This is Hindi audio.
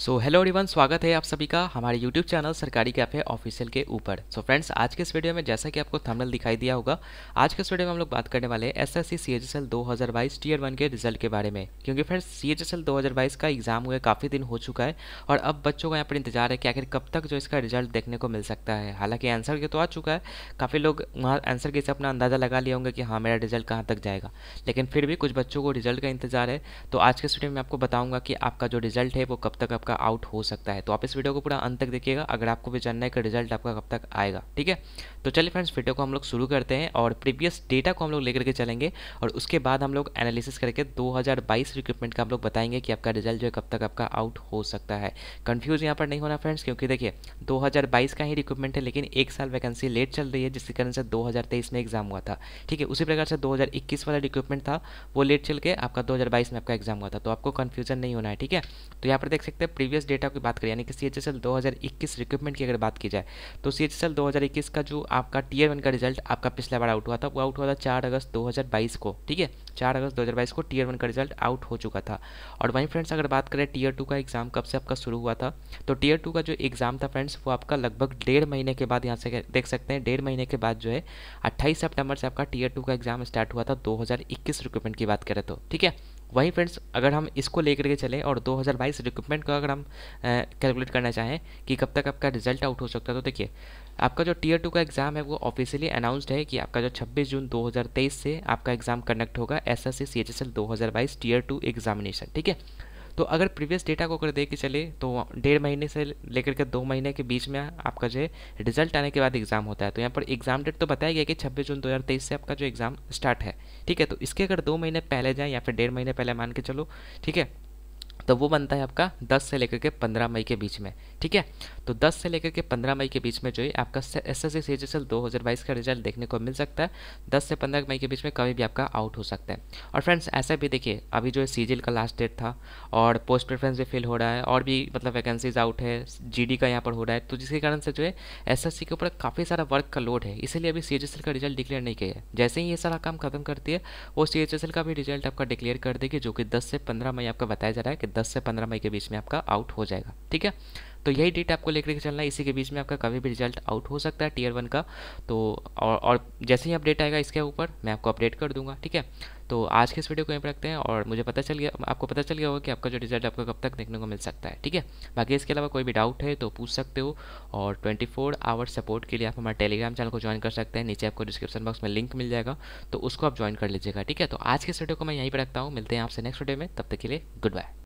सो हेलो एवरीवन स्वागत है आप सभी का हमारे YouTube channel Sarkari cafe official के ऊपर सो फ्रेंड्स आज के इस वीडियो में जैसा कि आपको थंबनेल दिखाई दिया होगा आज के इस वीडियो में हम लोग बात करने वाले हैं S S C C H S L दो हज़ार बाईस टीयर वन के रिजल्ट के बारे में क्योंकि friends C H S L दो हज़ार बाईस का एग्जाम हुए काफ़ी दिन हो चुका है और अब बच्चों का यहाँ पर इंतजार है कि आखिर कब तक जो इसका रिजल्ट देखने को मिल सकता है हालांकि आंसर के तो आ चुका है काफ़ी लोग वहाँ आंसर के से अपना अंदाज़ा लगा लिया होंगे कि हाँ मेरा रिजल्ट कहाँ तक जाएगा लेकिन फिर भी कुछ बच्चों को रिजल्ट का इंतजार है तो आज के इस वीडियो में आपको बताऊँगा कि आपका जो रिजल्ट है वो कब तक आपका आउट हो सकता है तो आप इस वीडियो को पूरा अंत तक देखिएगा अगर आपको भी जानना है कि रिजल्ट आपका कब तक आएगा ठीक है तो चलिए फ्रेंड्स वीडियो को हम लोग शुरू करते हैं और प्रीवियस डेटा को हम लोग लेकर के चलेंगे और उसके बाद हम लोग एनालिसिस करके 2022 रिक्रूटमेंट का हम लोग बताएंगे कि आपका रिजल्ट जो है कब तक आपका आउट हो सकता है कन्फ्यूज यहाँ पर नहीं होना फ्रेंड्स क्योंकि देखिए दो का ही रिक्रूटमेंट है लेकिन एक साल वैकेंसी लेट चल रही है जिसके कारण से दो में एग्जाम हुआ था ठीक है उसी प्रकार से दो वाला रिक्रूटमेंट था वो लेट चल के आपका दो में आपका एग्जाम हुआ था तो आपको कन्फ्यूजन नहीं होना है ठीक है तो यहाँ पर देख सकते प्रीवियस डेटा की बात करें यानी कि सी एच एस एल दो हज़ार इक्कीस रिक्रूटमेंट की अगर बात की जाए तो सी एच एस एल दो हज़ार इक्कीस का जो आपका टीयर वन का रिजल्ट आपका पिछला बार आउट हुआ था वो आउट हुआ था चार अगस्त दो हज़ार बाईस को ठीक है चार अगस्त दो हज़ार बाईस को टीयर वन का रिजल्ट आउट हो चुका था और वहीं फ्रेंड्स अगर बात करें टीयर टू का एग्ज़ाम कब से आपका शुरू हुआ था तो टीयर टू का जो एग्ज़ाम था फ्रेंड्स वो आपका लगभग डेढ़ महीने के बाद यहाँ से देख सकते हैं डेढ़ महीने के बाद जो है अट्ठाईस सितंबर से आपका टीयर टू का एग्ज़ाम स्टार्ट हुआ था दो हज़ार इक्कीस रिक्रूटमेंट की बात करें तो ठीक है वहीं फ्रेंड्स अगर हम इसको लेकर के चले और 2022 रिक्रूटमेंट का अगर हम कैलकुलेट करना चाहें कि कब तक आपका रिजल्ट आउट हो सकता है तो देखिए आपका जो टीयर टू का एग्ज़ाम है वो ऑफिशियली अनाउंस्ड है कि आपका जो 26 जून 2023 से आपका एग्ज़ाम कंडक्ट होगा S S C C H S L दो टीयर टू एग्जामिनेशन ठीक है तो अगर प्रीवियस डेटा को अगर दे के चले तो डेढ़ महीने से लेकर के दो महीने के बीच में आपका जो है रिजल्ट आने के बाद एग्ज़ाम होता है तो यहाँ पर एग्ज़ाम डेट तो बताया गया कि छब्बीस जून दो से आपका जो एग्ज़ाम स्टार्ट है ठीक है तो इसके अगर दो महीने पहले जाएँ या फिर डेढ़ महीने पहले मान के चलो ठीक है तो वो बनता है आपका 10 से लेकर के 15 मई के बीच में ठीक है तो 10 से लेकर के 15 मई के बीच में जो है आपका एस एस सी एच दो हज़ार बाईस का रिजल्ट देखने को मिल सकता है 10 से 15 मई के बीच में कभी भी आपका आउट हो सकता है और फ्रेंड्स ऐसा भी देखिए अभी जो है सी का लास्ट डेट था और पोस्ट प्रेफरेंस भी फिल हो रहा है और भी मतलब वैकेंसीज आउट है जी का यहाँ पर हो रहा है तो जिसके कारण से जो है एस के ऊपर काफ़ी सारा वर्क का लोड है इसलिए अभी सी का रिजल्ट डिक्लेयर नहीं किया है जैसे ही ये सारा काम खत्म करती है वो सी का भी रिजल्ट आपका डिक्लेयर कर देगी जो कि दस से पंद्रह मई आपका बताया जा रहा है कि दस से पंद्रह मई के बीच में आपका आउट हो जाएगा ठीक है तो यही डेट आपको लेकर के चलना है इसी के बीच में आपका कभी भी रिजल्ट आउट हो सकता है टीयर वन का तो और, और जैसे ही अपडेट आएगा इसके ऊपर मैं आपको अपडेट कर दूंगा ठीक है तो आज के इस वीडियो को यहीं पर रखते हैं और मुझे पता चल गया आपको पता चल गया होगा कि आपका जो रिजल्ट आपको कब तक देखने को मिल सकता है ठीक है बाकी इसके अलावा कोई भी डाउट है तो पूछ सकते हो और 24 फोर आवर सपोर्ट के लिए आप हमारे टेलीग्राम चैनल को ज्वाइन कर सकते हैं नीचे आपको डिस्क्रिप्शन बॉक्स में लिंक मिल जाएगा तो उसको आप ज्वाइन कर लीजिएगा ठीक है तो आज के इस वीडियो को मैं यहीं पर रखता हूँ मिलते हैं आपसे नेक्स्ट वीडियो में तब तक के लिए गुड बाय